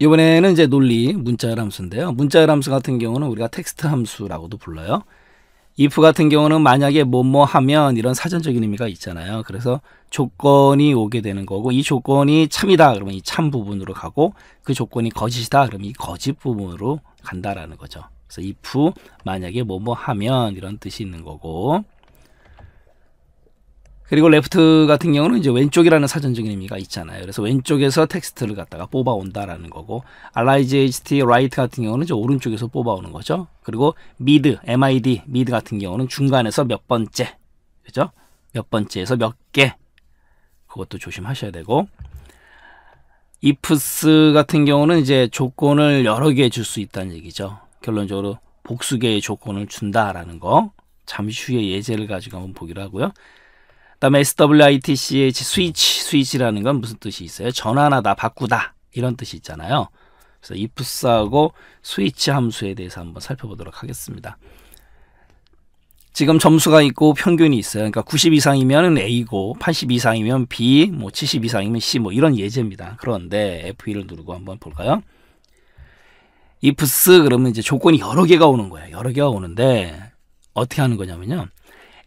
이번에는 이제 논리 문자 함수인데요. 문자 함수 같은 경우는 우리가 텍스트 함수라고도 불러요. if 같은 경우는 만약에 뭐뭐 하면 이런 사전적인 의미가 있잖아요. 그래서 조건이 오게 되는 거고 이 조건이 참이다 그러면 이 참 부분으로 가고 그 조건이 거짓이다 그러면 이 거짓 부분으로 간다라는 거죠. 그래서 if 만약에 뭐뭐 하면 이런 뜻이 있는 거고 그리고 레프트 같은 경우는 이제 왼쪽이라는 사전적인 의미가 있잖아요. 그래서 왼쪽에서 텍스트를 갖다가 뽑아온다라는 거고, RIGHT, right 같은 경우는 이제 오른쪽에서 뽑아오는 거죠. 그리고 mid, mid, mid 같은 경우는 중간에서 몇 번째, 그죠? 몇 번째에서 몇 개. 그것도 조심하셔야 되고, ifs 같은 경우는 이제 조건을 여러 개 줄 수 있다는 얘기죠. 결론적으로 복수 계의 조건을 준다라는 거. 잠시 후에 예제를 가지고 한번 보기로 하고요. 그다음에 s w i t c h 스위치, 스위치라는 건 무슨 뜻이 있어요? 전환하다, 바꾸다 이런 뜻이 있잖아요. 그래서 ifs하고 스위치 함수에 대해서 한번 살펴보도록 하겠습니다. 지금 점수가 있고 평균이 있어요. 그러니까 90 이상이면 A고 80 이상이면 B, 뭐 70 이상이면 C 뭐 이런 예제입니다. 그런데 F1을 누르고 한번 볼까요? ifs 그러면 이제 조건이 여러 개가 오는 거예요. 여러 개가 오는데 어떻게 하는 거냐면요.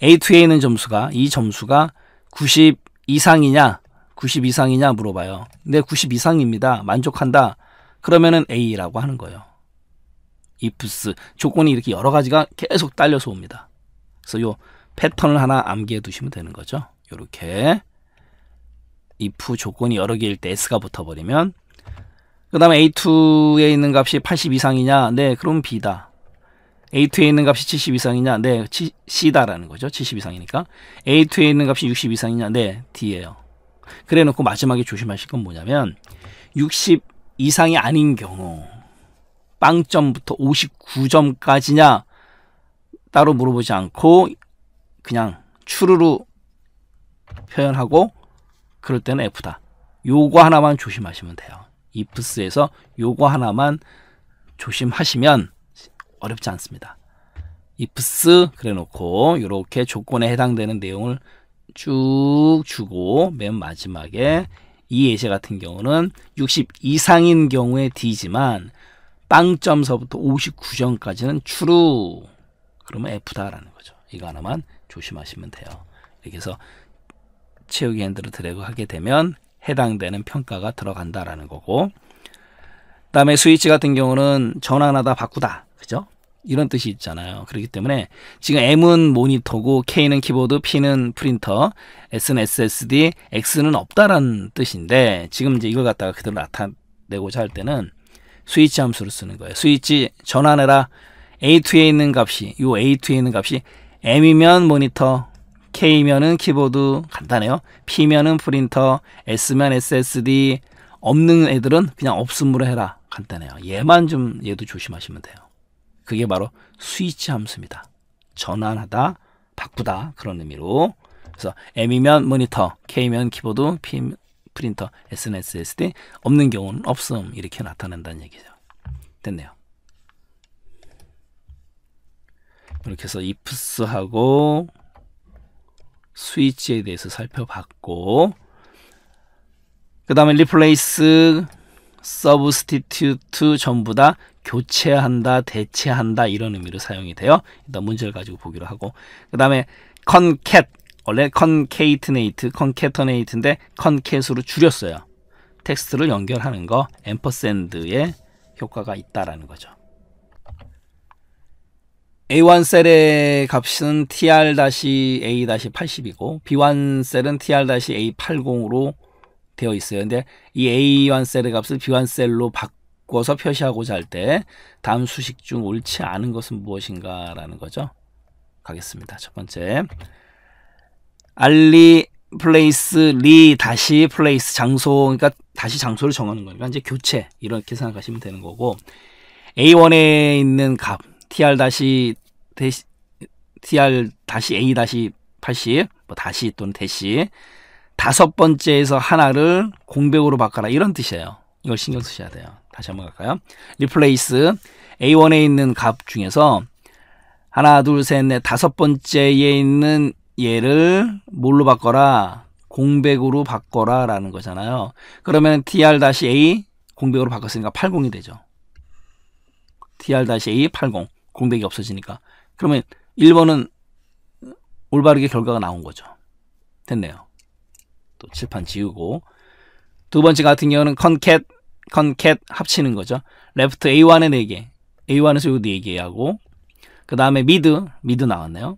A 2 o A는 점수가 이 점수가 90 이상이냐 90 이상이냐 물어봐요. 근90 이상입니다. 만족한다. 그러면은 A라고 하는 거예요. ifs 조건이 이렇게 여러 가지가 계속 딸려서 옵니다. 그래서 요 패턴을 하나 암기해 두시면 되는 거죠. 요렇게 if 조건이 여러 개일 때 s가 붙어버리면 그 다음에 a2에 있는 값이 80 이상이냐? 네, 그럼 b다. A2에 있는 값이 70 이상이냐? 네, 치, C다라는 거죠. 70 이상이니까. A2에 있는 값이 60 이상이냐? 네, D예요. 그래 놓고 마지막에 조심하실 건 뭐냐면 60 이상이 아닌 경우 0점부터 59점까지냐 따로 물어보지 않고 그냥 추르르 표현하고 그럴 때는 F다. 요거 하나만 조심하시면 돼요. 이프스에서 요거 하나만 조심하시면 어렵지 않습니다. ifs 그래놓고 이렇게 조건에 해당되는 내용을 쭉 주고 맨 마지막에 이예시 같은 경우는 60 이상인 경우에 D지만 0점서부터 59점까지는 true 그러면 F다라는 거죠. 이거 하나만 조심하시면 돼요. 이렇게 해서 채우기 핸들을 드래그 하게 되면 해당되는 평가가 들어간다라는 거고 그 다음에 스위치 같은 경우는 전환하다 바꾸다 그죠? 이런 뜻이 있잖아요. 그렇기 때문에 지금 M은 모니터고 K는 키보드, P는 프린터, S는 SSD, X는 없다라는 뜻인데 지금 이제 이걸 갖다가 그대로 나타내고자 할 때는 스위치 함수를 쓰는 거예요. 스위치 전환해라. A2에 있는 값이 요 A2에 있는 값이 M이면 모니터, K면은 키보드 간단해요. P면은 프린터, S면 SSD 없는 애들은 그냥 없음으로 해라. 간단해요. 얘만 좀 얘도 조심하시면 돼요. 그게 바로 스위치 함수입니다. 전환하다, 바꾸다 그런 의미로 그래서 M이면 모니터, K면 키보드, p 프린터, s n SSD, 없는 경우는 없음 이렇게 나타낸다는 얘기죠. 됐네요. 이렇게 해서 ifs하고 스위치에 대해서 살펴봤고 그 다음에 replace, substitute 전부 다 교체한다, 대체한다 이런 의미로 사용이 돼요. 일단 문제를 가지고 보기로 하고 그 다음에 concat 원래 concatenate, concatenate인데 concat으로 줄였어요. 텍스트를 연결하는 거 앰퍼샌드의 효과가 있다라는 거죠. A1 셀의 값은 tr-a-80이고 B1 셀은 tr-a80으로 되어 있어요. 근데 이 A1 셀의 값을 B1 셀로 바꾸 바꿔서 표시하고자 할 때 다음 수식 중 옳지 않은 것은 무엇인가 라는 거죠. 가겠습니다. 첫 번째 알리 플레이스 리 다시 플레이스 장소 그러니까 다시 장소를 정하는 거니까 이제 교체 이렇게 생각하시면 되는 거고 A1에 있는 값 tr 다시 tr 다시 a 다시 80 뭐 다시 또는 대시 다섯 번째에서 하나를 공백으로 바꿔라 이런 뜻이에요. 이걸 신경 쓰셔야 돼요. 다시 한번 갈까요? 리플레이스 A1에 있는 값 중에서 하나, 둘, 셋, 넷, 다섯 번째에 있는 얘를 뭘로 바꿔라? 공백으로 바꿔라 라는 거잖아요. 그러면 tr-a 공백으로 바꿨으니까 80이 되죠. tr-a 80 공백이 없어지니까. 그러면 1번은 올바르게 결과가 나온 거죠. 됐네요. 또 칠판 지우고 두 번째 같은 경우는 컨캣 concat 합치는 거죠. left A1에 4개, A1에서 요 4개하고 그 다음에 mid, mid 나왔네요.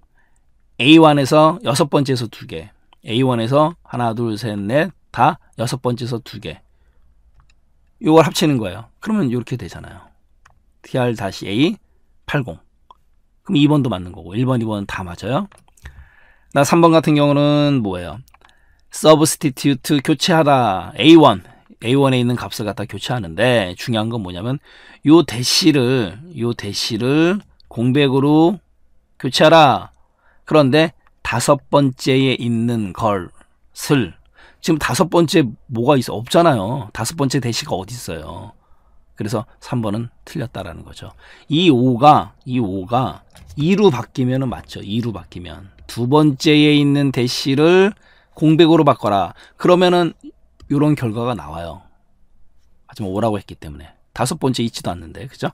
A1에서 여섯 번째에서 두개 A1에서 하나, 둘, 셋, 넷, 다 여섯 번째에서 두개 요걸 합치는 거예요. 그러면 이렇게 되잖아요. tr-a 80 그럼 2번도 맞는 거고 1번, 2번 다 맞아요. 나 3번 같은 경우는 뭐예요? substitute 교체하다 A1 A1에 있는 값을 갖다 교체하는데 중요한 건 뭐냐면 요 대시를 요 대시를 공백으로 교체하라. 그런데 다섯 번째에 있는 걸을 지금 다섯 번째 뭐가 있어? 없잖아요. 다섯 번째 대시가 어디 있어요? 그래서 3번은 틀렸다라는 거죠. 이 5가 이 5가 2로 바뀌면은 맞죠. 2로 바뀌면 두 번째에 있는 대시를 공백으로 바꿔라. 그러면은 이런 결과가 나와요. 하지만 오라고 했기 때문에 다섯 번째 있지도 않는데 그죠?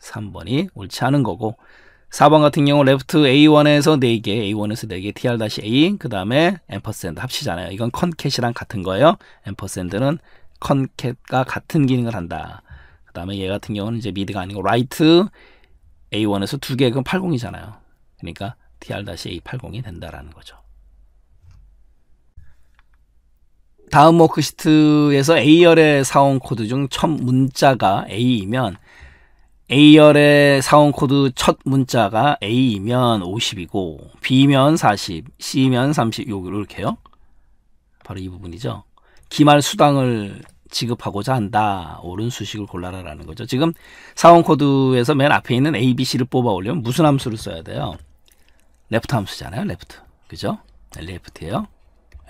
3번이 옳지 않은 거고 4번 같은 경우 레프트 A1에서 4개, A1에서 4개, TR-A, 그 다음에 앰퍼센드 합치잖아요. 이건 컨캣이랑 같은 거예요. 앰퍼센드는 컨캣과 같은 기능을 한다. 그 다음에 얘 같은 경우는 이제 미드가 아니고 라이트 A1에서 2개, 그건 80이잖아요. 그러니까 TR-A80이 된다라는 거죠. 다음 워크시트에서 A열의 사원 코드 중 첫 문자가 A이면 A열의 사원 코드 첫 문자가 A이면 50이고 B면 40, C면 30이렇게요 바로 이 부분이죠. 기말 수당을 지급하고자 한다. 옳은 수식을 골라라라는 거죠. 지금 사원 코드에서 맨 앞에 있는 A, B, C를 뽑아 올리면 무슨 함수를 써야 돼요? 레프트 함수잖아요. 레프트. 그죠? 레프트예요. 네,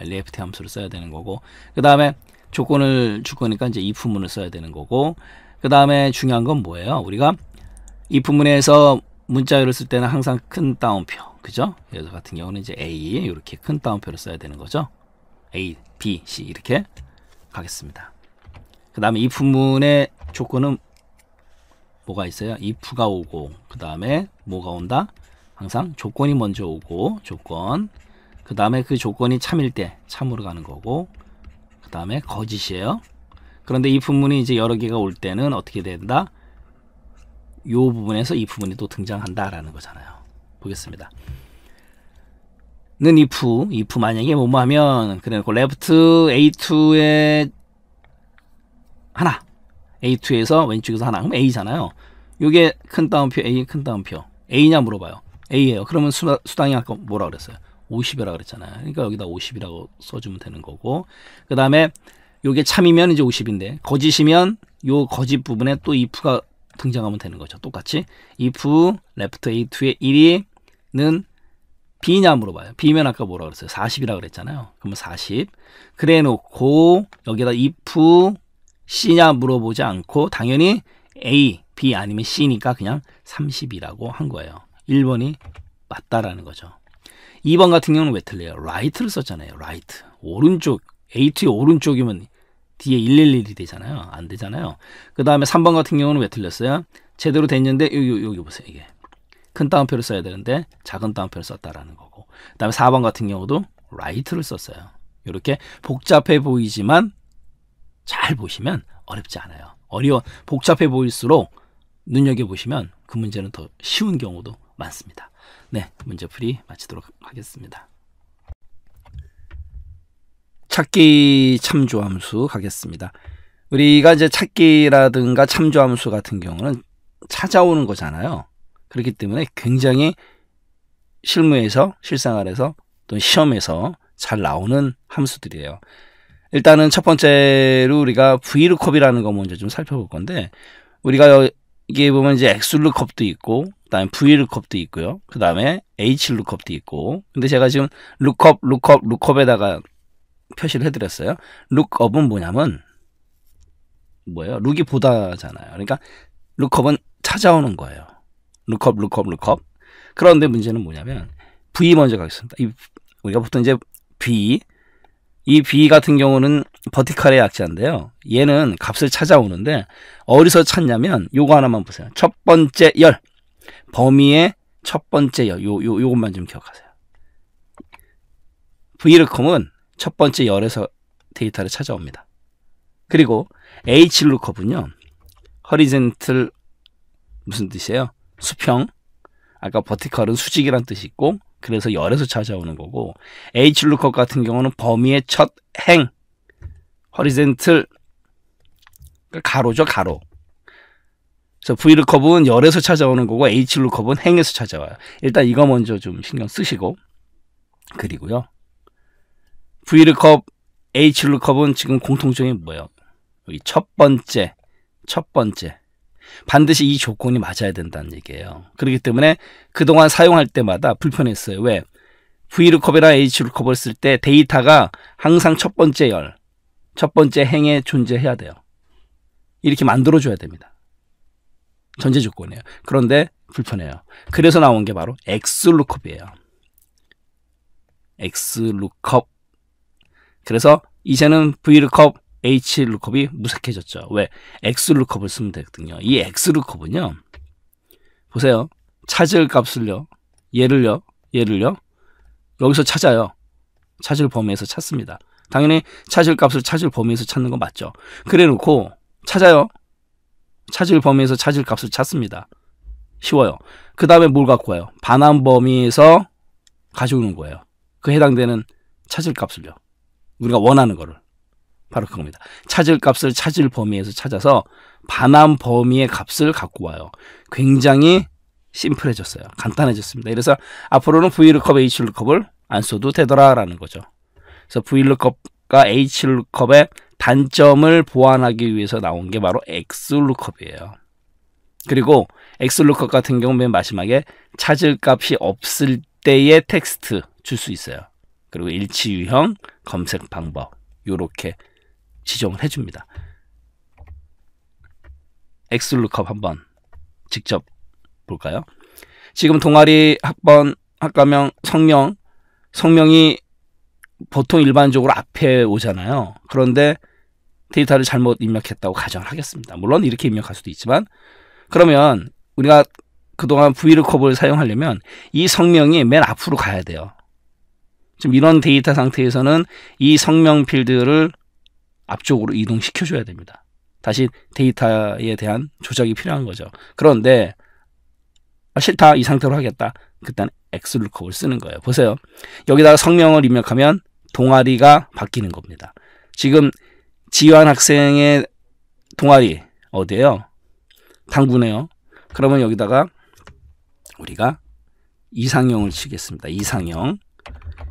left 함수를 써야 되는 거고 그 다음에 조건을 줄 거니까 이제 if문을 써야 되는 거고 그 다음에 중요한 건 뭐예요? 우리가 if문에서 문자열을 쓸 때는 항상 큰 따옴표 그죠? 그래서 같은 경우는 이제 A 이렇게 큰 따옴표를 써야 되는 거죠. A, B, C 이렇게 가겠습니다. 그 다음에 if문의 조건은 뭐가 있어요? if가 오고 그 다음에 뭐가 온다? 항상 조건이 먼저 오고 조건 그 다음에 그 조건이 참일 때 참으로 가는 거고 그 다음에 거짓이에요. 그런데 이 부분이 이제 여러 개가 올 때는 어떻게 된다? 요 부분에서 이 부분이 또 등장한다라는 거잖아요. 보겠습니다. 는 if, if 만약에 뭐뭐 하면 그래 놓고 그 left a2에 하나 a2에서 왼쪽에서 하나 그럼 a잖아요. 요게 큰 따옴표 a 큰 따옴표 a냐 물어봐요. a예요. 그러면 수, 수당이 아까 뭐라 그랬어요? 50이라 그랬잖아요. 그러니까 여기다 50이라고 써주면 되는 거고 그 다음에 요게 참이면 이제 50인데 거짓이면 요 거짓 부분에 또 if가 등장하면 되는 거죠. 똑같이 if left a2의 1이는 b냐 물어봐요. b면 아까 뭐라 그랬어요? 40이라 그랬잖아요. 그러면 40 그래 놓고 여기다 if c냐 물어보지 않고 당연히 a, b 아니면 c니까 그냥 30이라고 한 거예요. 1번이 맞다라는 거죠. 2번 같은 경우는 왜 틀려요? 라이트를 썼잖아요. 라이트. 오른쪽. a 의 오른쪽이면 뒤에 111이 되잖아요. 안 되잖아요. 그 다음에 3번 같은 경우는 왜 틀렸어요? 제대로 됐는데 여기, 여기 보세요. 이게. 큰 따옴표를 써야 되는데 작은 따옴표를 썼다라는 거고. 그 다음에 4번 같은 경우도 라이트를 썼어요. 이렇게 복잡해 보이지만 잘 보시면 어렵지 않아요. 어려워 복잡해 보일수록 눈여겨보시면 그 문제는 더 쉬운 경우도 많습니다. 네, 문제풀이 마치도록 하겠습니다. 찾기 참조함수 가겠습니다. 우리가 이제 찾기라든가 참조함수 같은 경우는 찾아오는 거잖아요. 그렇기 때문에 굉장히 실무에서 실생활에서 또 시험에서 잘 나오는 함수들이에요. 일단은 첫 번째로 우리가 브이 o o k 이라는거 먼저 좀 살펴볼 건데 우리가 이게 보면 이제 X 루컵도 있고 그다음에 V 루컵도 있고요. 그다음에 H 루컵도 있고. 근데 제가 지금 루컵 루컵 루컵에다가 표시를 해드렸어요. 룩업은 뭐냐면 뭐예요? 룩이 보다잖아요. 그러니까 룩업은 찾아오는 거예요. 룩업, 룩업, 룩업. 그런데 문제는 뭐냐면 V 먼저 가겠습니다. 우리가 보통 이제 V, 이 B 같은 경우는 버티칼의 약자인데요. 얘는 값을 찾아오는데 어디서 찾냐면 요거 하나만 보세요. 첫 번째 열. 범위의 첫 번째 열. 요, 요, 요것만 좀 기억하세요. v l o 은첫 번째 열에서 데이터를 찾아옵니다. 그리고 h l o o k 은요 허리젠틀 무슨 뜻이에요? 수평 아까 버티컬은 수직이란 뜻이 있고 그래서 열에서 찾아오는 거고 H루컷 같은 경우는 범위의 첫 행, 허리젠틀 그러니까 가로죠 가로. 그 V루컵은 열에서 찾아오는 거고 H루컵은 행에서 찾아와요. 일단 이거 먼저 좀 신경 쓰시고 그리고요. V루컵, H루컵은 지금 공통점이 뭐예요? 여기 첫 번째, 첫 번째 반드시 이 조건이 맞아야 된다는 얘기예요. 그렇기 때문에 그동안 사용할 때마다 불편했어요. 왜? V루컵이나 H루컵을 쓸 때 데이터가 항상 첫 번째 열, 첫 번째 행에 존재해야 돼요. 이렇게 만들어줘야 됩니다. 전제 조건이에요. 그런데 불편해요. 그래서 나온 게 바로 X루컵이에요. X루컵. 그래서 이제는 V루컵 H 루컵이 무색해졌죠. 왜? X 루컵을 쓰면 되거든요. 이 X 루컵은요. 보세요. 찾을 값을요. 얘를요. 얘를요. 여기서 찾아요. 찾을 범위에서 찾습니다. 당연히 찾을 값을 찾을 범위에서 찾는 거 맞죠. 그래 놓고 찾아요. 찾을 범위에서 찾을 값을 찾습니다. 쉬워요. 그 다음에 뭘 갖고 와요? 반환 범위에서 가져오는 거예요. 그 해당되는 찾을 값을요. 우리가 원하는 거를. 바로 그겁니다. 찾을 값을 찾을 범위에서 찾아서 반환 범위의 값을 갖고 와요. 굉장히 심플해졌어요. 간단해졌습니다. 그래서 앞으로는 VLOOKUP, HLOOKUP을 안 써도 되더라라는 거죠. 그래서 VLOOKUP과 HLOOKUP의 단점을 보완하기 위해서 나온 게 바로 XLOOKUP이에요. 그리고 XLOOKUP 같은 경우 맨 마지막에 찾을 값이 없을 때의 텍스트 줄 수 있어요. 그리고 일치 유형, 검색 방법 요렇게 지정을 해줍니다. 엑스루컵 한번 직접 볼까요? 지금 동아리 학번 학과명 성명 성명이 보통 일반적으로 앞에 오잖아요. 그런데 데이터를 잘못 입력했다고 가정을 하겠습니다. 물론 이렇게 입력할 수도 있지만 그러면 우리가 그동안 브이 o o 을 사용하려면 이 성명이 맨 앞으로 가야 돼요. 지금 이런 데이터 상태에서는 이 성명 필드를 앞쪽으로 이동시켜줘야 됩니다. 다시 데이터에 대한 조작이 필요한 거죠. 그런데 아, 싫다 이 상태로 하겠다. 그땐 엑스루커를 쓰는 거예요. 보세요. 여기다가 성명을 입력하면 동아리가 바뀌는 겁니다. 지금 지환 학생의 동아리 어디예요? 당구네요. 그러면 여기다가 우리가 이상형을 치겠습니다. 이상형.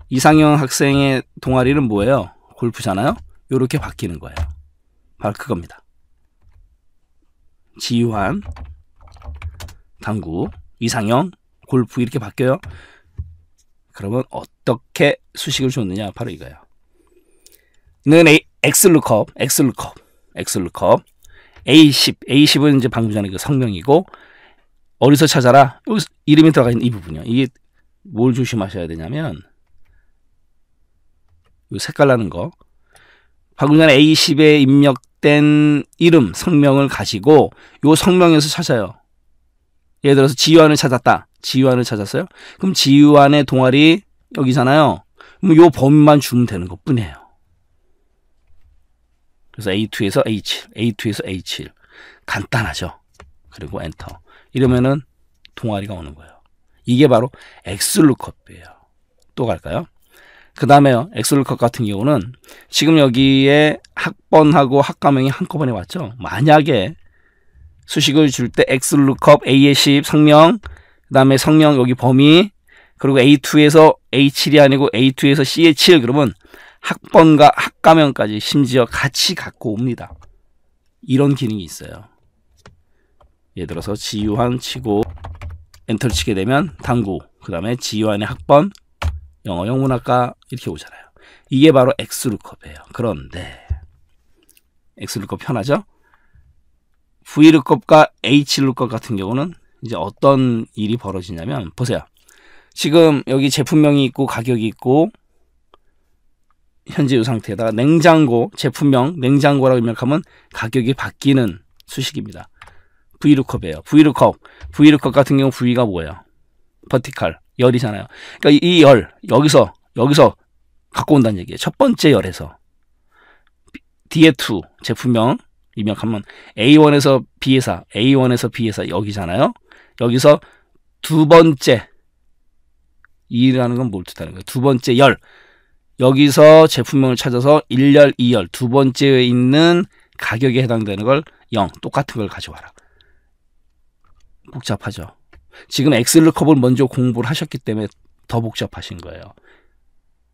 이상형 학생의 동아리는 뭐예요? 골프잖아요. 이렇게 바뀌는 거예요. 바로 그겁니다. 지유한, 당구, 이상형, 골프 이렇게 바뀌어요. 그러면 어떻게 수식을 줬느냐? 바로 이거예요. 는 A, 엑슬루컵, 엑슬루컵, 엑슬루컵, A10, A10은 이제 방금 전에 그 성명이고 어디서 찾아라? 이름이 들어가 있는 이 부분이요. 이게 뭘 조심하셔야 되냐면 색깔 나는 거 박물관 A10에 입력된 이름, 성명을 가지고 요 성명에서 찾아요. 예를 들어서 지유안을 찾았다. 지유안을 찾았어요. 그럼 지유안의 동아리 여기잖아요. 그럼 요 범위만 주면 되는 것 뿐이에요. 그래서 A2에서 A7, A2에서 A7. 간단하죠. 그리고 엔터. 이러면은 동아리가 오는 거예요. 이게 바로 엑스루컵이에요또 갈까요? 그 다음에요. 엑셀컷 같은 경우는 지금 여기에 학번하고 학과명이 한꺼번에 왔죠. 만약에 수식을 줄 때 엑셀루컵 A의 10 성명 그 다음에 성명 여기 범위 그리고 A2에서 A7이 아니고 A2에서 C의 7 그러면 학번과 학과명까지 심지어 같이 갖고 옵니다. 이런 기능이 있어요. 예를 들어서 지유한 치고 엔터를 치게 되면 당구 그 다음에 지유한의 학번 영어 영문학과 이렇게 오잖아요. 이게 바로 엑스루컵이에요. 그런데 엑스루컵 편하죠? V루컵과 H루컵 같은 경우는 이제 어떤 일이 벌어지냐면 보세요. 지금 여기 제품명이 있고 가격이 있고 현재 이 상태에다가 냉장고 제품명 냉장고라고 입력하면 가격이 바뀌는 수식입니다. V루컵이에요. V루컵. V루컵 같은 경우 V가 뭐예요? 버티컬. 열이잖아요. 그러니까 이 열, 여기서, 여기서 갖고 온다는 얘기예요. 첫 번째 열에서. 뒤에 2, 제품명, 입력하면 A1에서 B 회사, A1에서 B 회사 여기잖아요. 여기서 두 번째 이라는 건 뭘 뜻하는 거예요? 두 번째 열. 여기서 제품명을 찾아서 1열, 2열 두 번째에 있는 가격에 해당되는 걸 0, 똑같은 걸 가져와라. 복잡하죠. 지금 엑셀러 컵을 먼저 공부를 하셨기 때문에 더 복잡하신 거예요.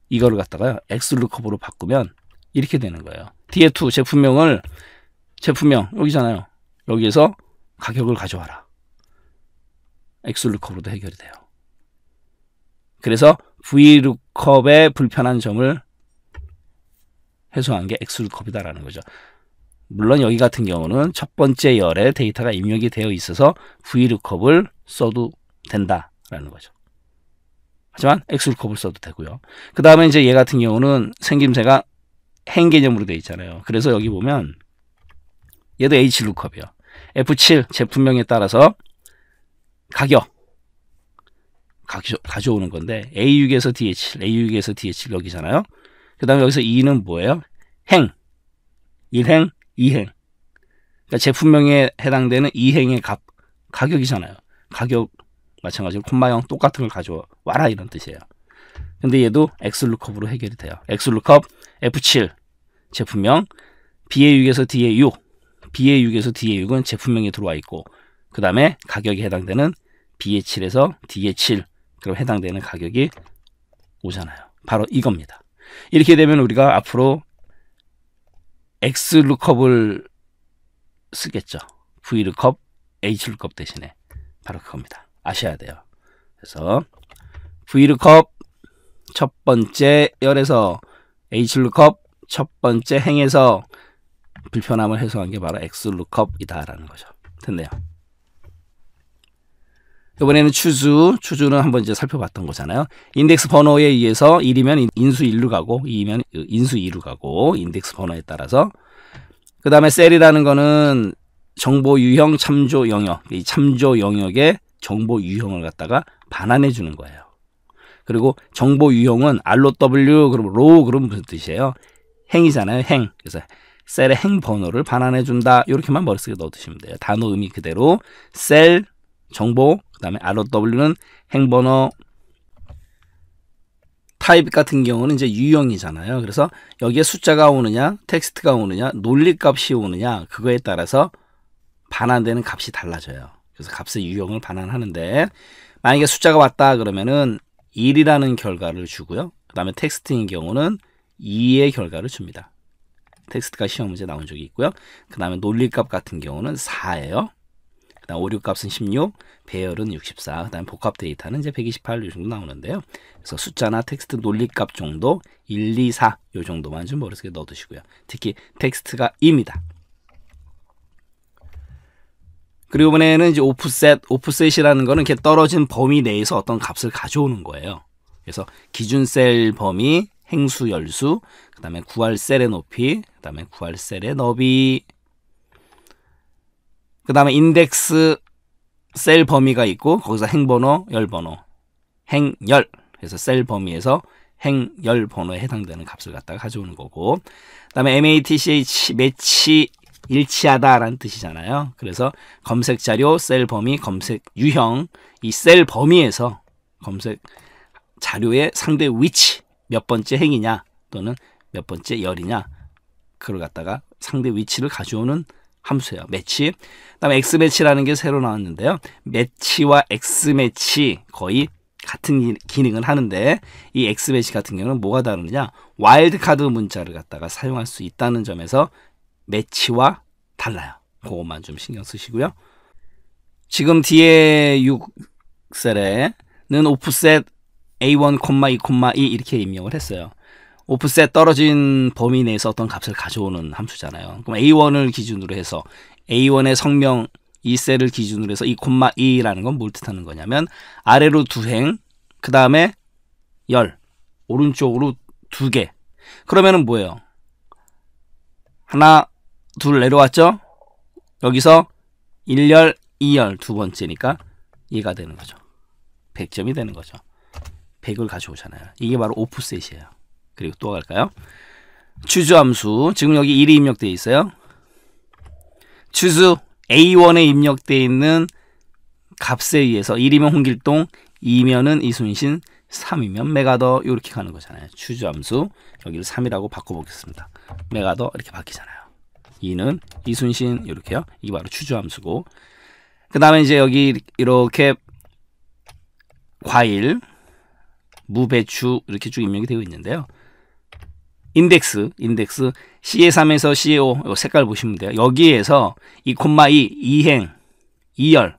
이거를 갖다가 엑셀러 컵으로 바꾸면 이렇게 되는 거예요. DA2 제품명을 제품명 여기잖아요. 여기에서 가격을 가져와라. 엑셀루컵으로도 해결이 돼요. 그래서 VLOOKUP의 불편한 점을 해소한 게 엑셀루컵이다라는 거죠. 물론 여기 같은 경우는 첫 번째 열에 데이터가 입력이 되어 있어서 VLOOKUP을 써도 된다라는 거죠. 하지만 XLOOKUP을 써도 되고요. 그 다음에 이제 얘 같은 경우는 생김새가 행 개념으로 되어 있잖아요. 그래서 여기 보면 얘도 HLOOKUP이요. F7 제품명에 따라서 가격 가져, 오는 건데 A6에서 d h A6에서 d h 여기잖아요. 그 다음에 여기서 E는 뭐예요? 행, 일행, 이행. 그러니까 제품명에 해당되는 이행의 값, 가격이잖아요. 가격 마찬가지로 콤마형 똑같은 걸 가져와라 이런 뜻이에요. 근데 얘도 엑슬루컵으로 해결이 돼요. 엑슬루컵 F7 제품명 BA6에서 DA6 BA6에서 DA6은 제품명이 들어와 있고 그 다음에 가격에 해당되는 BA7에서 DA7 그럼 해당되는 가격이 오잖아요. 바로 이겁니다. 이렇게 되면 우리가 앞으로 xlu컵을 쓰겠죠. vlu컵, h l u 대신에 바로 그겁니다. 아셔야 돼요. 그래서 v l u 첫 번째 열에서 h l u 첫 번째 행에서 불편함을 해소한 게 바로 x l u 이다라는 거죠. 됐네요. 이번에는 추주, 추주는 한번 이제 살펴봤던 거잖아요. 인덱스 번호에 의해서 1이면 인수 1로 가고 2면 이 인수 2로 가고 인덱스 번호에 따라서 그 다음에 셀이라는 거는 정보 유형 참조 영역, 이 참조 영역의 정보 유형을 갖다가 반환해 주는 거예요. 그리고 정보 유형은 ROW 그럼 로우 그럼 무슨 뜻이에요? 행이잖아요, 행. 그래서 셀의 행 번호를 반환해 준다. 이렇게만 머릿속에 넣어 두시면 돼요. 단어 의미 그대로 셀 정보 그다음에 ROW는 행번호 타입 같은 경우는 이제 유형이잖아요. 그래서 여기에 숫자가 오느냐, 텍스트가 오느냐, 논리값이 오느냐 그거에 따라서 반환되는 값이 달라져요. 그래서 값의 유형을 반환하는데 만약에 숫자가 왔다 그러면은 1이라는 결과를 주고요. 그 다음에 텍스트인 경우는 2의 결과를 줍니다. 텍스트가 시험 문제 나온 적이 있고요. 그 다음에 논리값 같은 경우는 4예요. 오류 값은 16, 배열은 64, 그다음 복합 데이터는 이제 128이 정도 나오는데요. 그래서 숫자나 텍스트 논리값 정도 1, 2, 4 요 정도만 좀 머릿속에 넣어두시고요. 특히 텍스트가 2 입니다 그리고 이번에는 이제 오프셋, 오프셋이라는 거는 이렇게 떨어진 범위 내에서 어떤 값을 가져오는 거예요. 그래서 기준 셀 범위, 행수 열수, 그 다음에 구할 셀의 높이, 그 다음에 구할 셀의 너비, 그 다음에 인덱스 셀 범위가 있고 거기서 행번호, 열번호, 행 열 그래서 셀 범위에서 행 열 번호에 해당되는 값을 갖다가 가져오는 거고 그 다음에 MATCH 매치 일치하다라는 뜻이잖아요. 그래서 검색 자료, 셀 범위, 검색 유형 이 셀 범위에서 검색 자료의 상대 위치 몇 번째 행이냐 또는 몇 번째 열이냐 그걸 갖다가 상대 위치를 가져오는 함수예요. 매치. 그다음에 x 매치라는 게 새로 나왔는데요. 매치와 x 매치 거의 같은 기능을 하는데 이 x 매치 같은 경우는 뭐가 다르느냐? 와일드카드 문자를 갖다가 사용할 수 있다는 점에서 매치와 달라요. 그것만 좀 신경 쓰시고요. 지금 뒤에 6셀에는 오프셋 a1,2,2 이렇게 입력을 했어요. 오프셋 떨어진 범위 내에서 어떤 값을 가져오는 함수잖아요. 그럼 A1을 기준으로 해서 A1의 성명 2 셀을 기준으로 해서 이 콤마 2라는건 뭘 뜻하는 거냐면 아래로 두 행, 그 다음에 열, 오른쪽으로 두 개. 그러면은 뭐예요? 하나, 둘 내려왔죠? 여기서 1열, 2열 두 번째니까 얘가 되는 거죠. 100점이 되는 거죠. 100을 가져오잖아요. 이게 바로 오프셋이에요. 그리고 또 갈까요? 추수 함수. 지금 여기 1이 입력되어 있어요. 추수 A1에 입력되어 있는 값에 의해서 1이면 홍길동, 2면은 이순신, 3이면 메가더 이렇게 가는 거잖아요. 추주 함수 여기를 3이라고 바꿔보겠습니다. 메가더 이렇게 바뀌잖아요. 2는 이순신 이렇게요. 이게 바로 추주 함수고 그 다음에 이제 여기 이렇게 과일, 무배추 이렇게 쭉 입력이 되어 있는데요. 인덱스, 인덱스 CA3에서 CO 색깔 보시면 돼요. 여기에서 이 콤마 2 이행, 이열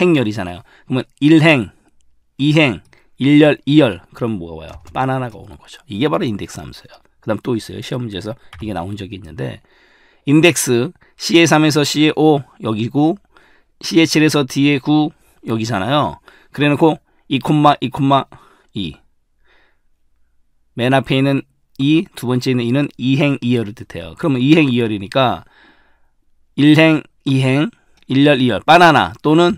행열이잖아요. 그러면 일행, 이행, 일열, 이열 그럼 뭐가 와요? 바나나가 오는 거죠. 이게 바로 인덱스 함수예요. 그 다음 또 있어요. 시험 문제에서 이게 나온 적이 있는데 인덱스 CA3에서 CA5 여기고 CA7에서 DA9 여기잖아요. 그래놓고 이 콤마 이 콤마 이 맨 앞에 있는 이, 두 번째는 이는 이행 이열을 뜻해요. 그러면 이행 이열이니까 일행 이행 일렬 이열 바나나 또는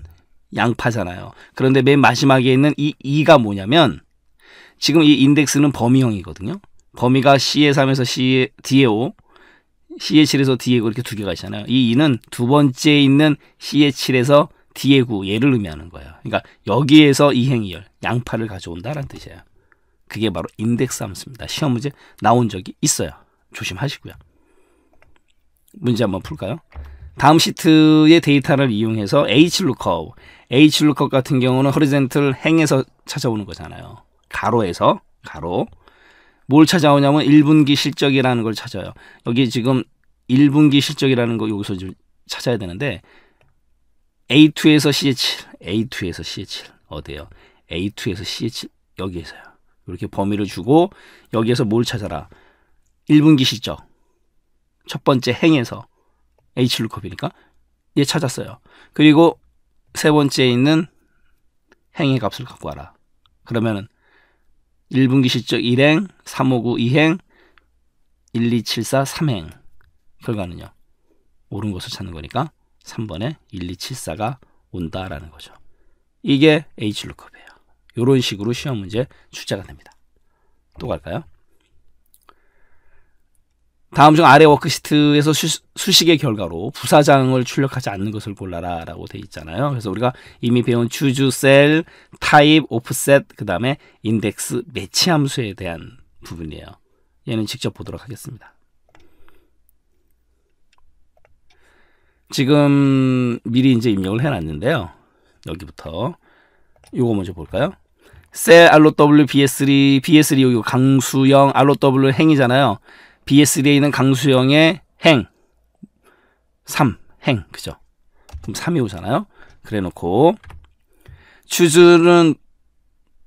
양파잖아요. 그런데 맨 마지막에 있는 이 이가 뭐냐면 지금 이 인덱스는 범위형이거든요. 범위가 C에 3에서 C에 D에 5, C에 7에서 D에 9 이렇게 두 개가 있잖아요. 이이는두 번째에 있는 C에 7에서 D에 9 얘를 의미하는 거예요. 그러니까 여기에서 이행이열 양파를 가져온다라는 뜻이에요. 그게 바로 인덱스 함수입니다. 시험 문제 나온 적이 있어요. 조심하시고요. 문제 한번 풀까요? 다음 시트의 데이터를 이용해서 HLOOKUP, HLOOKUP 같은 경우는 허리젠틀 행에서 찾아오는 거잖아요. 가로에서 가로 뭘 찾아오냐면 1분기 실적이라는 걸 찾아요. 여기 지금 1분기 실적이라는 거 여기서 좀 찾아야 되는데 A2에서 C7, A2에서 C7 어디에요? A2에서 C7 여기에서요. 이렇게 범위를 주고 여기에서 뭘 찾아라. 1분기 실적. 첫 번째 행에서 H루컵이니까 얘 찾았어요. 그리고 세 번째에 있는 행의 값을 갖고 와라. 그러면은 1분기 실적 1행, 359 2행, 1274 3행. 결과는요. 옳은 것을 찾는 거니까 3번에 1274가 온다라는 거죠. 이게 H루컵이에요. 이런 식으로 시험 문제 출제가 됩니다. 또 갈까요? 다음 중 아래 워크시트에서 수, 식의 결과로 부사장을 출력하지 않는 것을 골라라 라고 돼 있잖아요. 그래서 우리가 이미 배운 주주 셀, 타입, 오프셋, 그 다음에 인덱스 매치 함수에 대한 부분이에요. 얘는 직접 보도록 하겠습니다. 지금 미리 이제 입력을 해놨는데요. 여기부터 이거 먼저 볼까요? 셀 ROW BS3 BS3 여기 강수형 ROW 행이잖아요. BS3에 있는 강수형의 행 3, 행 그죠? 그럼 3이 오잖아요. 그래 놓고 추즈는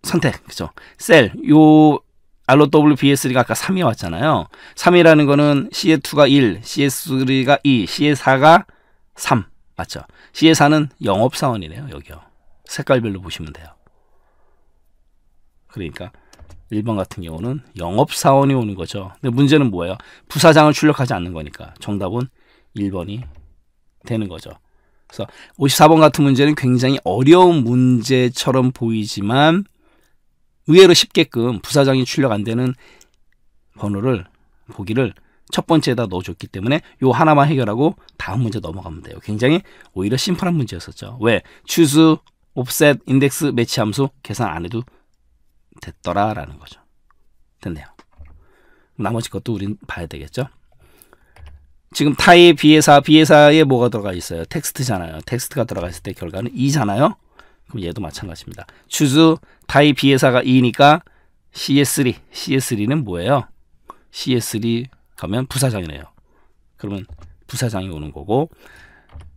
선택 그죠? 셀요 ROW BS3가 아까 3이 왔잖아요. 3이라는 거는 CA2가 1, CS3가 2, CA4가 3 맞죠? CA4는 영업사원이네요. 여기요. 색깔별로 보시면 돼요. 그러니까 1번 같은 경우는 영업사원이 오는 거죠. 근데 문제는 뭐예요? 부사장을 출력하지 않는 거니까 정답은 1번이 되는 거죠. 그래서 54번 같은 문제는 굉장히 어려운 문제처럼 보이지만 의외로 쉽게끔 부사장이 출력 안 되는 번호를 보기를 첫 번째에다 넣어줬기 때문에 요 하나만 해결하고 다음 문제 넘어가면 돼요. 굉장히 오히려 심플한 문제였었죠. 왜? 추수, 옵셋, 인덱스, 매치 함수 계산 안 해도 됐더라라는 거죠. 됐네요. 나머지 것도 우린 봐야 되겠죠. 지금 타의 비해사, 비해사에 뭐가 들어가 있어요? 텍스트잖아요. 텍스트가 들어가 있을 때 결과는 2잖아요 그럼 얘도 마찬가지입니다. 주 h 타의 비해사가 2니까 CS3, CS3는 뭐예요? CS3 가면 부사장이네요. 그러면 부사장이 오는 거고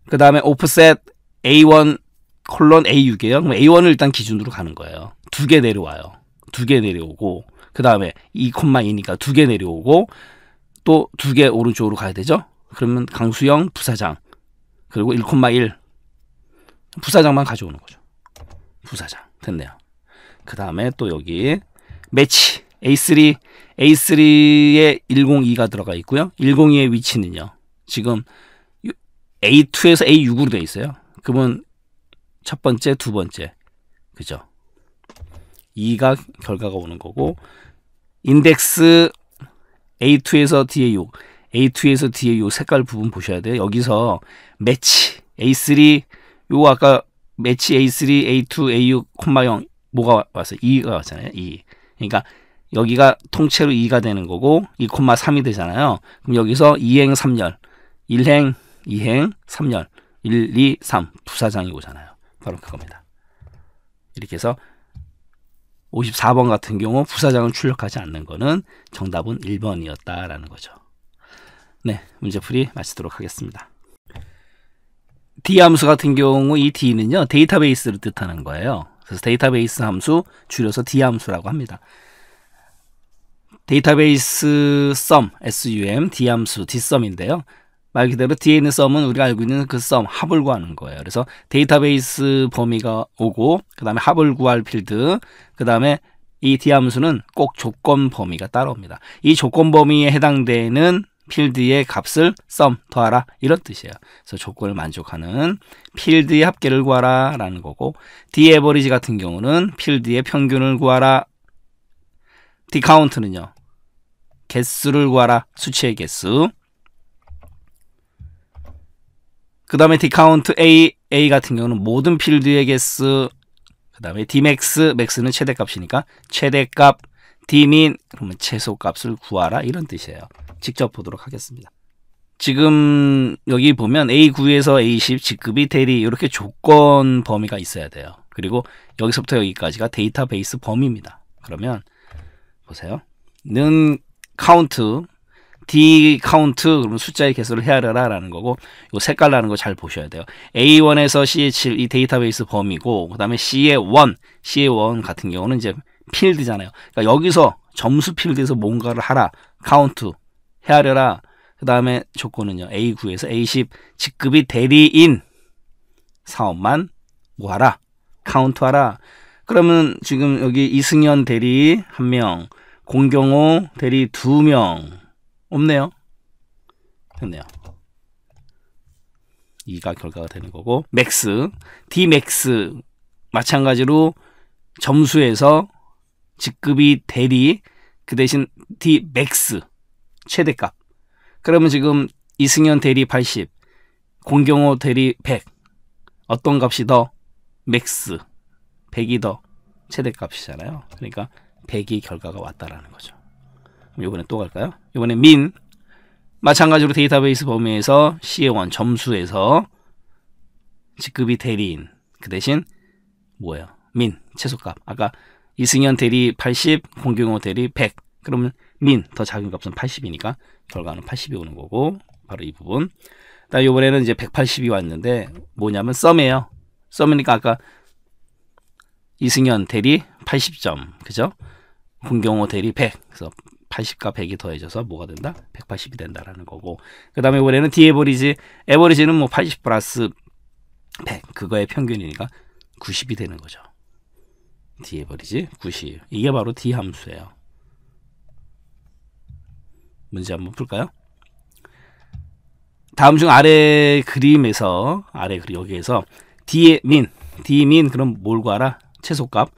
그 다음에 오프셋 A1 콜론 A6이에요. 그럼 A1을 일단 기준으로 가는 거예요. 두 개 내려와요. 두개 내려오고 그 다음에 2,2니까 두 개 내려오고 또 두 개 오른쪽으로 가야 되죠. 그러면 강수영 부사장 그리고 1,1 부사장만 가져오는 거죠. 부사장 됐네요. 그 다음에 또 여기 매치 A3 A3에 102가 들어가 있고요. 102의 위치는요. 지금 A2에서 A6으로 돼 있어요. 그러면 첫 번째, 두 번째. 그죠? 2가 결과가 오는 거고 인덱스 A2에서 D의 요 A2에서 D의 요 색깔 부분 보셔야 돼요. 여기서 매치 A3 요 아까 매치 A3, A2, A6, 콤마 0 뭐가 왔어요? 2가 왔잖아요. 2. E. 그러니까 여기가 통째로 2가 되는 거고 2, 3이 되잖아요. 그럼 여기서 2행 3열 1행, 2행, 3열 1, 2, 3 부사장이 오잖아요. 바로 그겁니다. 이렇게 해서 54번 같은 경우 부사장을 출력하지 않는 거는 정답은 1번이었다라는 거죠. 네, 문제풀이 마치도록 하겠습니다. D 함수 같은 경우 이 D는요 데이터베이스를 뜻하는 거예요. 그래서 데이터베이스 함수 줄여서 D 함수라고 합니다. 데이터베이스 sum, sum, D 함수, D sum인데요. 말 그대로 뒤에 있는 썸은 우리가 알고 있는 그 썸, 합을 구하는 거예요. 그래서 데이터베이스 범위가 오고 그 다음에 합을 구할 필드, 그 다음에 이 디함수는 꼭 조건 범위가 따라옵니다. 이 조건 범위에 해당되는 필드의 값을 썸 더하라 이런 뜻이에요. 그래서 조건을 만족하는 필드의 합계를 구하라 라는 거고 D 에버리지 같은 경우는 필드의 평균을 구하라 D 카운트는요. 개수를 구하라 수치의 개수 그 다음에 디카운트 A, A 같은 경우는 모든 필드의 개수, 그 다음에 d m a 맥스 a x 는 최대값이니까 최대값, 디민, 그러면 최소값을 구하라 이런 뜻이에요. 직접 보도록 하겠습니다. 지금 여기 보면 A9에서 A10 직급이 대리 이렇게 조건 범위가 있어야 돼요. 그리고 여기서부터 여기까지가 데이터베이스 범위입니다. 그러면 보세요. 는 카운트 D 카운트 그러면 숫자의 개수를 헤아려라라는 거고 이거 색깔 나는 거 잘 보셔야 돼요. A1에서 C7 이 데이터베이스 범위고 그다음에 C의 1, C의 1 같은 경우는 이제 필드잖아요. 그러니까 여기서 점수 필드에서 뭔가를 하라. 카운트 헤아려라. 그다음에 조건은요. A9에서 A10 직급이 대리인 사업만 뭐하라. 카운트하라. 그러면 지금 여기 이승현 대리 1명 공경호 대리 2명 없네요. 됐네요. 2가 결과가 되는 거고 맥스, d 맥스 마찬가지로 점수에서 직급이 대리 그 대신 d 맥스 최대값 그러면 지금 이승현 대리 80 공경호 대리 100 어떤 값이 더 맥스 100이 더 최대값이잖아요 그러니까 100이 결과가 왔다라는 거죠 요번에 또 갈까요? 요번에 민 마찬가지로 데이터베이스 범위에서 시행원 점수에서 직급이 대리인 그 대신 뭐예요? 민 최소값 아까 이승현 대리 80홍경호 대리 100 그러면 민 더 작은 값은 80이니까 결과는 80이 오는 거고 바로 이 부분 나 요번에는 이제 180이 왔는데 뭐냐면 썸이에요 썸이니까 아까 이승현 대리 80점 그죠? 홍경호 대리 100 그래서 80과 100이 더해져서 뭐가 된다? 180이 된다라는 거고 그 다음에 이번에는 d 에버리지 에버리지는 뭐 80 플러스 100 그거의 평균이니까 90이 되는 거죠. d 에버리지90 이게 바로 D 함수예요. 문제 한번 풀까요? 다음 중 아래 그림에서 아래 그림 여기에서 D의 민 D민 그럼 뭘 구하라? 최소값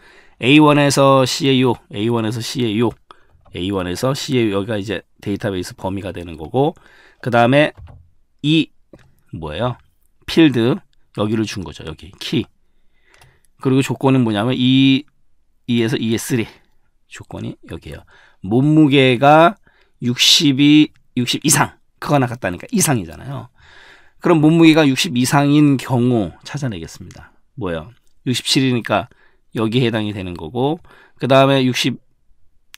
A1에서 C의 U, A1에서 C의 U A1에서 C에 여기가 이제 데이터베이스 범위가 되는 거고 그 다음에 이 뭐예요? 필드 여기를 준 거죠. 여기 키 그리고 조건은 뭐냐면 e 2에서 e 에3 조건이 여기에요. 몸무게가 6 2 60 이상 그거나 같다니까 이상이잖아요. 그럼 몸무게가 60 이상인 경우 찾아내겠습니다. 뭐예요? 67이니까 여기에 해당이 되는 거고 그 다음에 60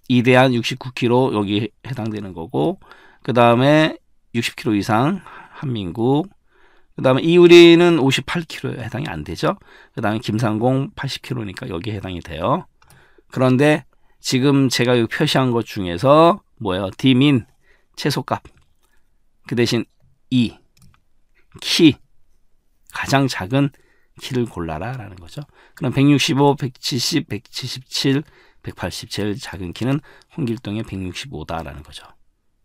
이대한 69kg 여기 해당되는 거고 그 다음에 60kg 이상 한민국 그 다음에 이우리는 58kg에 해당이 안 되죠. 그 다음에 김상공 80kg니까 여기에 해당이 돼요. 그런데 지금 제가 여기 표시한 것 중에서 뭐예요? 디민 최소값 그 대신 이 키 가장 작은 키를 골라라 라는 거죠. 그럼 165, 170, 177, 1 8 7 작은 키는 홍길동의 165다라는 거죠.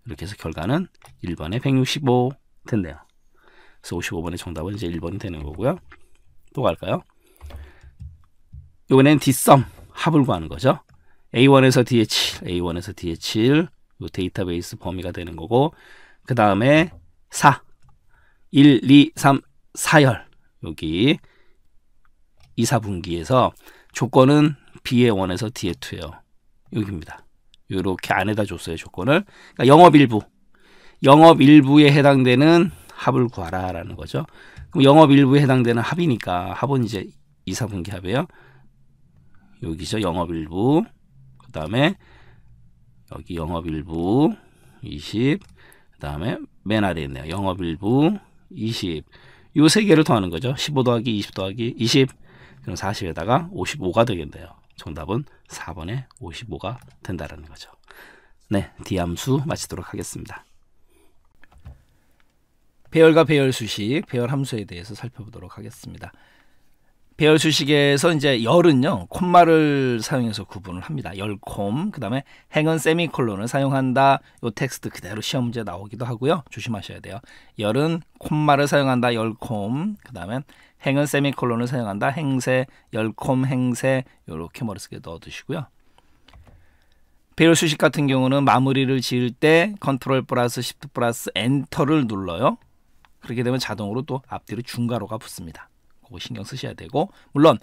이렇게 해서 결과는 1번에 165 된대요. 그래서 55번의 정답은 이제 1번이 되는 거고요. 또 갈까요? 이번에 뒷썸 합을 구하는 거죠. A1에서 D에 7, A1에서 D에 7, 데이터베이스 범위가 되는 거고 그 다음에 4, 1, 2, 3, 4열 여기 2, 4분기에서 조건은 b 에 원에서 d 에2에요 여기입니다. 이렇게 안에다 줬어요. 조건을. 그러니까 영업 일부. 영업 일부에 해당되는 합을 구하라라는 거죠. 그럼 영업 일부에 해당되는 합이니까 합은 이제 2, 사분기 합이에요. 여기죠. 영업 일부. 그 다음에 여기 영업 일부 20. 그 다음에 맨 아래에 있네요. 영업 일부 20. 요세 개를 더하는 거죠. 15 더하기 20 더하기 20. 그럼 40에다가 55가 되겠네요. 정답은 4번에 55가 된다라는 거죠. 네, 디함수 마치도록 하겠습니다. 배열과 배열 수식, 배열 함수에 대해서 살펴보도록 하겠습니다. 배열 수식에서 이제 열은요 콤마를 사용해서 구분을 합니다. 열콤 그다음에 행은 세미콜론을 사용한다. 이 텍스트 그대로 시험 문제 나오기도 하고요. 조심하셔야 돼요. 열은 콤마를 사용한다. 열콤 그다음에 행은 세미콜론을 사용한다. 행세, 열콤 행세 이렇게 머릿속에 넣어두시고요. 배열 수식 같은 경우는 마무리를 지을 때 컨트롤 플러스 시프트 플러스 엔터를 눌러요. 그렇게 되면 자동으로 또 앞뒤로 중괄호가 붙습니다. 그거 신경 쓰셔야 되고 물론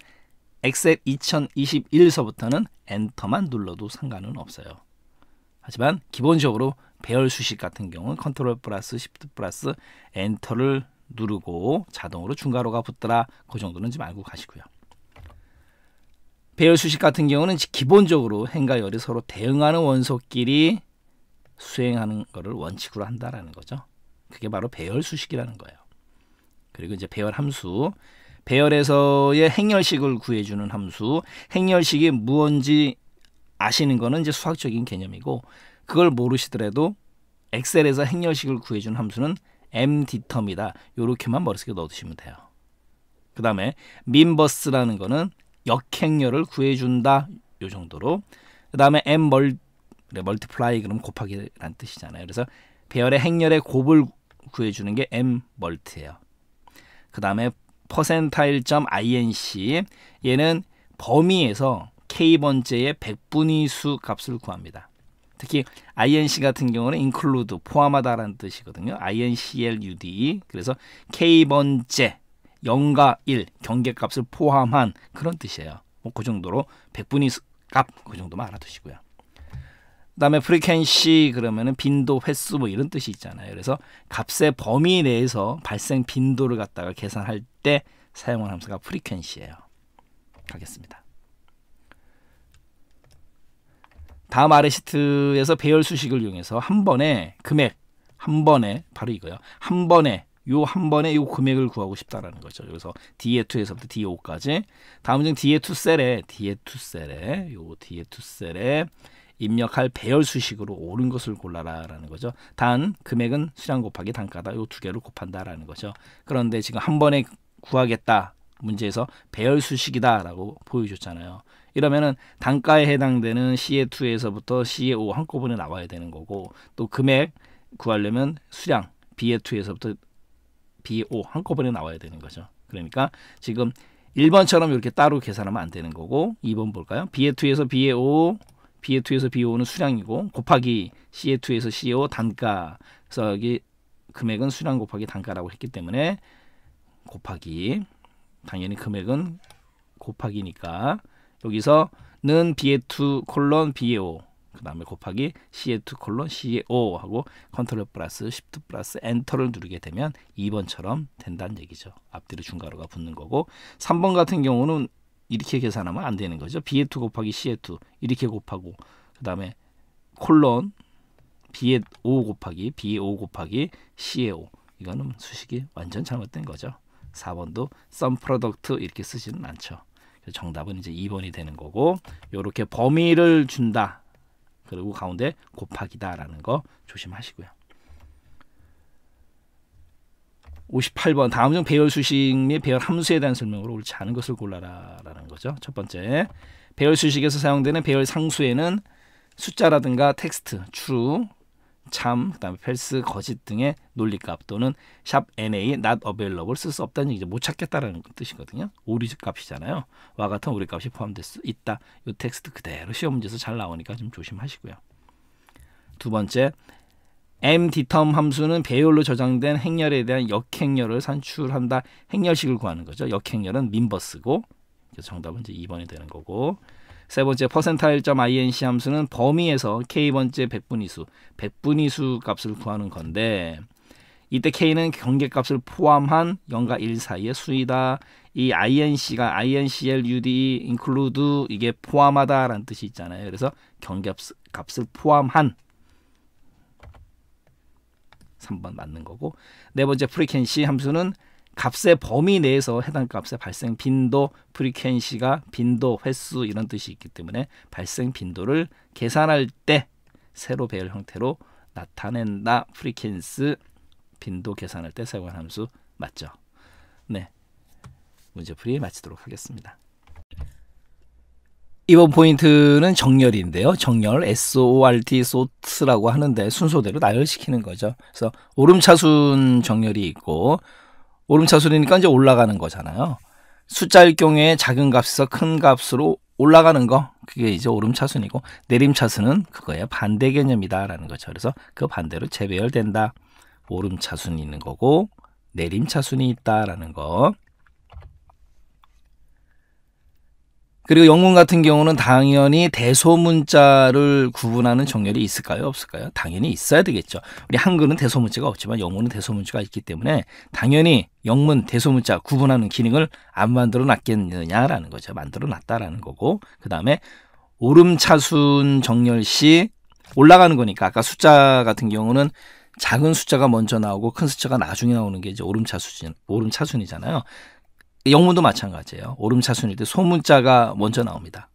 엑셀 2021서부터는 엔터만 눌러도 상관은 없어요. 하지만 기본적으로 배열 수식 같은 경우는 컨트롤 플러스 시프트 플러스 엔터를 누르고 자동으로 중괄호가 붙더라. 그 정도는 좀 알고 가시고요. 배열 수식 같은 경우는 기본적으로 행과 열이 서로 대응하는 원소끼리 수행하는 것을 원칙으로 한다라는 거죠. 그게 바로 배열 수식이라는 거예요. 그리고 이제 배열 함수, 배열에서의 행열식을 구해주는 함수, 행열식이 무언지 아시는 거는 이제 수학적인 개념이고 그걸 모르시더라도 엑셀에서 행열식을 구해주는 함수는 엠디터입니다 요렇게만 머릿속에 넣어두시면 돼요. 그 다음에 민버스라는 거는 역행렬을 구해준다. 요 정도로. 그 다음에 엠 멀, 그래, 멀티플라이 그럼 곱하기란 뜻이잖아요. 그래서 배열의 행렬의 곱을 구해주는 게엠 멀트예요. 그 다음에 퍼센타일점 inc 얘는 범위에서 k번째의 백분위 수 값을 구합니다. 특히 INC 같은 경우는 include 포함하다라는 뜻이거든요. INCLUDE 그래서 K 번째 0과 1 경계값을 포함한 그런 뜻이에요. 뭐 그 정도로 100분위 값 그 정도만 알아두시고요. 그다음에 프리퀀시 그러면은 빈도 횟수 뭐 이런 뜻이 있잖아요. 그래서 값의 범위 내에서 발생 빈도를 갖다가 계산할 때 사용하는 함수가 프리퀀시예요. 가겠습니다. 다음 아래시트에서 배열 수식을 이용해서 한 번에 금액 한 번에 바로 이거요. 한 번에 요 한 번에 요 금액을 구하고 싶다라는 거죠. 여기서 DA2에서부터 DA5까지 다음 중 DA2 셀에 DA2 셀에 요 DA2 셀에 입력할 배열 수식으로 옳은 것을 골라라라는 거죠. 단 금액은 수량 곱하기 단가다. 요 두 개를 곱한다라는 거죠. 그런데 지금 한 번에 구하겠다 문제에서 배열 수식이다라고 보여줬잖아요. 이러면은 단가에 해당되는 CA2에서부터 CA5 한꺼번에 나와야 되는 거고 또 금액 구하려면 수량 BA2에서부터 BA5 한꺼번에 나와야 되는 거죠. 그러니까 지금 1번처럼 이렇게 따로 계산하면 안 되는 거고 2번 볼까요? BA2에서 BA5 BA2에서 BA5는 수량이고 곱하기 CA2에서 CA5 단가 그래서 여기 금액은 수량 곱하기 단가라고 했기 때문에 곱하기 당연히 금액은 곱하기니까 여기서는 B의 2 콜론 B의 5. 그 다음에 곱하기 C의 2 콜론 C의 5 하고 컨트롤 플러스 s h i 플러스 엔터를 누르게 되면 2번처럼 된다는 얘기죠. 앞뒤로 중괄호가 붙는 거고 3번 같은 경우는 이렇게 계산하면 안 되는 거죠. B의 2 곱하기 C의 2 이렇게 곱하고 그 다음에 콜론 B의 5 곱하기 B의 5 곱하기 C의 5 이거는 수식이 완전 잘못된 거죠. 4번도 썸 프로덕트 이렇게 쓰지는 않죠. 정답은 이제 2번이 되는 거고 이렇게 범위를 준다. 그리고 가운데 곱하기다라는 거 조심하시고요. 58번 다음 중 배열 수식 및 배열 함수에 대한 설명으로 옳지 않은 것을 골라라라는 거죠. 첫 번째, 배열 수식에서 사용되는 배열 상수에는 숫자라든가 텍스트, true, 참, 그다음에 펠스, 거짓 등의 논리값 또는 샵 NA, not available 쓸 수 없다는 이제 못 찾겠다라는 뜻이거든요. 오리 지 값이잖아요. 와 같은 오리 값이 포함될 수 있다. 이 텍스트 그대로 시험 문제에서 잘 나오니까 좀 조심하시고요. 두 번째, md텀 함수는 배열로 저장된 행렬에 대한 역행렬을 산출한다. 행렬식을 구하는 거죠. 역행렬은 민버스고 정답은 이제 2번이 되는 거고 세 번째 퍼센타일점 inc 함수는 범위에서 k번째 백분위수, 백분위수 값을 구하는 건데 이때 k는 경계값을 포함한 0과 1 사이의 수이다. 이 inc가 incl ude include 이게 포함하다라는 뜻이 있잖아요. 그래서 경계값을 포함한 3번 맞는 거고 네 번째 프리켄시 함수는 값의 범위 내에서 해당 값의 발생 빈도, 프리퀀시가 빈도, 횟수 이런 뜻이 있기 때문에 발생 빈도를 계산할 때 세로 배열 형태로 나타낸다. 프리퀀스 빈도 계산할 때 사용한 함수 맞죠? 네. 문제풀이 마치도록 하겠습니다. 이번 포인트는 정렬인데요. 정렬 SORT 소트라고 하는데 순서대로 나열시키는 거죠. 그래서 오름차순 정렬이 있고 오름차순이니까 이제 올라가는 거잖아요. 숫자일 경우에 작은 값에서 큰 값으로 올라가는 거 그게 이제 오름차순이고 내림차순은 그거의 반대 개념이다라는 거죠. 그래서 그 반대로 재배열된다. 오름차순이 있는 거고 내림차순이 있다라는 거. 그리고 영문 같은 경우는 당연히 대소문자를 구분하는 정렬이 있을까요? 없을까요? 당연히 있어야 되겠죠. 우리 한글은 대소문자가 없지만 영문은 대소문자가 있기 때문에 당연히 영문 대소문자 구분하는 기능을 안 만들어 놨겠느냐라는 거죠. 만들어 놨다라는 거고 그 다음에 오름차순 정렬 시 올라가는 거니까 아까 숫자 같은 경우는 작은 숫자가 먼저 나오고 큰 숫자가 나중에 나오는 게 이제 오름차순 오름차순이잖아요. 영문도 마찬가지예요. 오름차 순일 때 소문자가 먼저 나옵니다.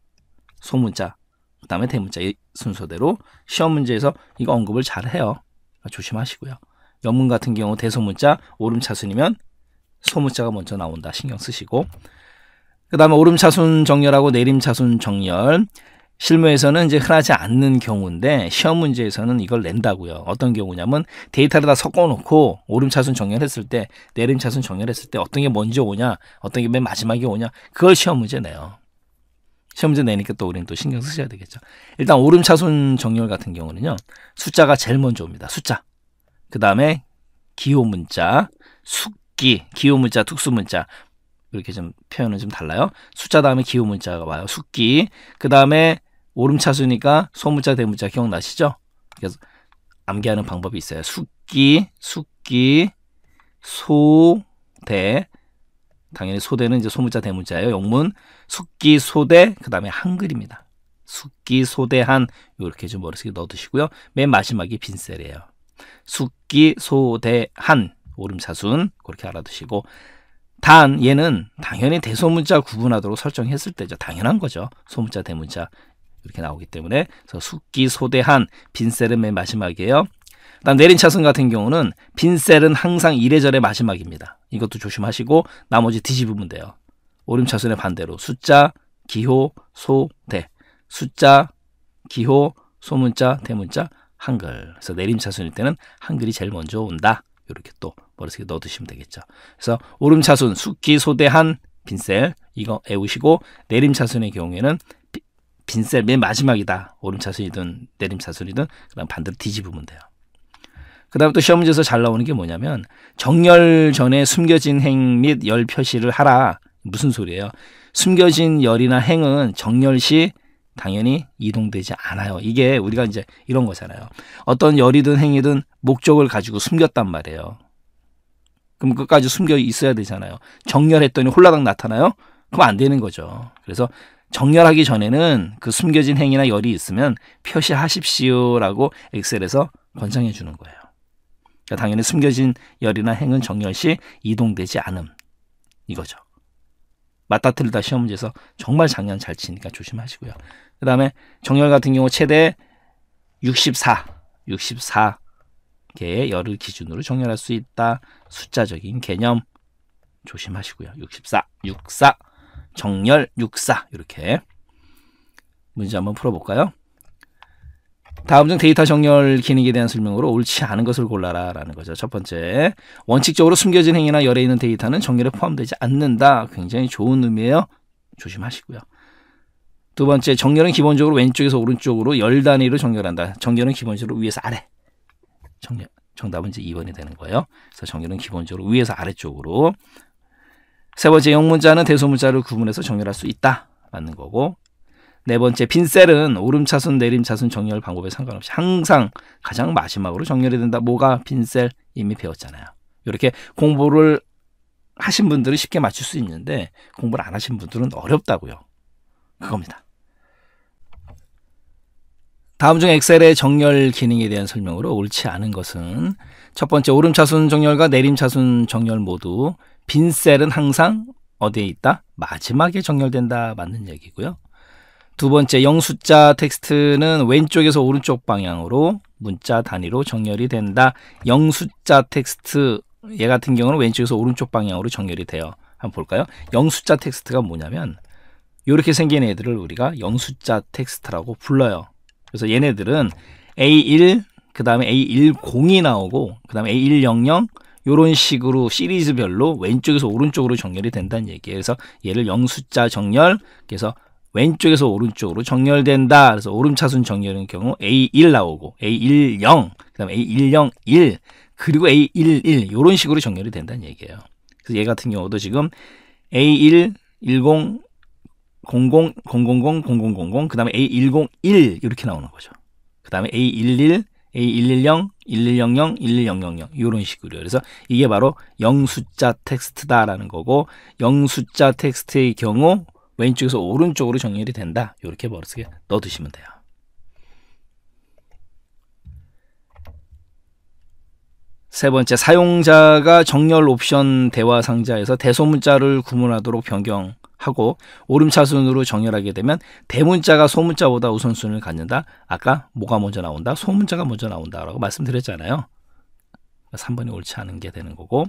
소문자, 그 다음에 대문자 순서대로 시험 문제에서 이거 언급을 잘 해요. 조심하시고요. 영문 같은 경우 대소문자, 오름차순이면 소문자가 먼저 나온다. 신경 쓰시고. 그 다음에 오름차순 정렬하고 내림차순 정렬. 실무에서는 이제 흔하지 않는 경우인데 시험 문제에서는 이걸 낸다고요. 어떤 경우냐면 데이터를 다 섞어놓고 오름차순 정렬했을 때 내림차순 정렬했을 때 어떤 게 먼저 오냐 어떤 게 맨 마지막에 오냐 그걸 시험 문제 내요. 시험 문제 내니까 또 우리는 또 신경 쓰셔야 되겠죠. 일단 오름차순 정렬 같은 경우는요. 숫자가 제일 먼저 옵니다. 숫자. 그 다음에 기호 문자, 숙기, 기호 문자, 특수 문자, 이렇게 좀 표현은 좀 달라요. 숫자 다음에 기호 문자가 와요. 숙기. 그 다음에 오름차수니까 소문자 대문자 기억나시죠? 그래서 암기하는 방법이 있어요. 숙기, 숙기, 소 대 당연히 소대는 이제 소문자 대문자예요. 영문 숙기 소대 그다음에 한글입니다. 숙기 소대한 이렇게 좀 머릿속에 넣어두시고요. 맨 마지막이 빈셀이에요. 숙기 소대한 오름차순 그렇게 알아두시고 단 얘는 당연히 대소문자 구분하도록 설정했을 때죠. 당연한 거죠. 소문자 대문자 이렇게 나오기 때문에 그 숙기 소대한 빈셀은 맨 마지막이에요. 다음 내린 차승 같은 경우는 빈셀은 항상 이래저래 마지막입니다. 이것도 조심하시고 나머지 뒤집으면 돼요. 오름차순의 반대로 숫자, 기호, 소, 대. 숫자, 기호, 소문자, 대문자, 한글. 그래서 내림차순일 때는 한글이 제일 먼저 온다. 이렇게 또 머릿속에 넣어두시면 되겠죠. 그래서 오름차순, 숙기, 소대한, 빈셀 이거 애우시고 내림차순의 경우에는 빈셀 맨 마지막이다. 오름차순이든 내림차순이든 그럼 반대로 뒤집으면 돼요. 그 다음에 또 시험 문제에서 잘 나오는 게 뭐냐면 정렬 전에 숨겨진 행 및 열 표시를 하라. 무슨 소리예요? 숨겨진 열이나 행은 정렬 시 당연히 이동되지 않아요. 이게 우리가 이제 이런 거잖아요. 어떤 열이든 행이든 목적을 가지고 숨겼단 말이에요. 그럼 끝까지 숨겨 있어야 되잖아요. 정렬했더니 홀라당 나타나요? 그럼 안 되는 거죠. 그래서 정렬하기 전에는 그 숨겨진 행이나 열이 있으면 표시하십시오라고 엑셀에서 권장해 주는 거예요. 그러니까 당연히 숨겨진 열이나 행은 정렬 시 이동되지 않음 이거죠. 맞다 틀리다 시험 문제에서 정말 작년 잘 치니까 조심하시고요. 그 다음에 정렬 같은 경우 최대 64, 64개의 열을 기준으로 정렬할 수 있다. 숫자적인 개념 조심하시고요. 64, 64. 정렬 육사 이렇게 문제 한번 풀어볼까요? 다음 중 데이터 정렬 기능에 대한 설명으로 옳지 않은 것을 골라라 라는 거죠. 첫 번째, 원칙적으로 숨겨진 행위나 열에 있는 데이터는 정렬에 포함되지 않는다. 굉장히 좋은 의미예요. 조심하시고요. 두 번째, 정렬은 기본적으로 왼쪽에서 오른쪽으로 열 단위로 정렬한다. 정렬은 기본적으로 위에서 아래. 정렬. 정답은 이제 2번이 되는 거예요. 그래서 정렬은 기본적으로 위에서 아래쪽으로 세 번째 영문자는 대소문자를 구분해서 정렬할 수 있다. 맞는 거고 네 번째 빈셀은 오름차순 내림차순 정렬 방법에 상관없이 항상 가장 마지막으로 정렬이 된다. 뭐가 빈셀 이미 배웠잖아요. 이렇게 공부를 하신 분들은 쉽게 맞출 수 있는데 공부를 안 하신 분들은 어렵다고요. 그겁니다. 다음 중 엑셀의 정렬 기능에 대한 설명으로 옳지 않은 것은 첫 번째 오름차순 정렬과 내림차순 정렬 모두 빈 셀은 항상 어디에 있다? 마지막에 정렬된다. 맞는 얘기고요. 두 번째, 영숫자 텍스트는 왼쪽에서 오른쪽 방향으로 문자 단위로 정렬이 된다. 영숫자 텍스트 얘 같은 경우는 왼쪽에서 오른쪽 방향으로 정렬이 돼요. 한번 볼까요? 영숫자 텍스트가 뭐냐면 이렇게 생긴 애들을 우리가 영숫자 텍스트라고 불러요. 그래서 얘네들은 A1, 그 다음에 A10이 나오고 그 다음에 A100, 이런 식으로 시리즈별로 왼쪽에서 오른쪽으로 정렬이 된다는 얘기예요. 그래서 얘를 영수자 정렬 그래서 왼쪽에서 오른쪽으로 정렬된다. 그래서 오름차순 정렬인 경우 A1 나오고 A10 그다음 A101 그리고 A11 이런 식으로 정렬이 된다는 얘기예요. 그래서 얘 같은 경우도 지금 A1 10 00 000 0000 그다음에 A101 이렇게 나오는 거죠. 그다음에 A11 A110 1100, 11000 0 0 이런 식으로 그래서 이게 바로 0 숫자 텍스트다라는 거고 0 숫자 텍스트의 경우 왼쪽에서 오른쪽으로 정렬이 된다. 이렇게 머릿속에 넣어두시면 돼요. 세 번째, 사용자가 정렬 옵션 대화 상자에서 대소문자를 구문하도록 변경 하고 오름차순으로 정렬하게 되면 대문자가 소문자보다 우선순위를 갖는다. 아까 뭐가 먼저 나온다? 소문자가 먼저 나온다라고 말씀드렸잖아요. 3번이 옳지 않은 게 되는 거고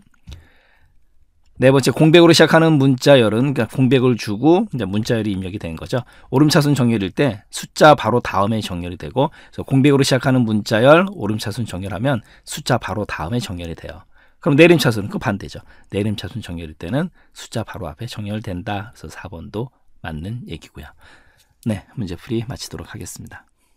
네 번째 공백으로 시작하는 문자열은 그러니까 공백을 주고 이제 문자열이 입력이 된 거죠. 오름차순 정렬일 때 숫자 바로 다음에 정렬이 되고 공백으로 시작하는 문자열 오름차순 정렬하면 숫자 바로 다음에 정렬이 돼요. 그럼 내림차순은 그 반대죠. 내림차순 정렬일 때는 숫자 바로 앞에 정렬된다. 그래서 4번도 맞는 얘기고요. 네, 문제풀이 마치도록 하겠습니다.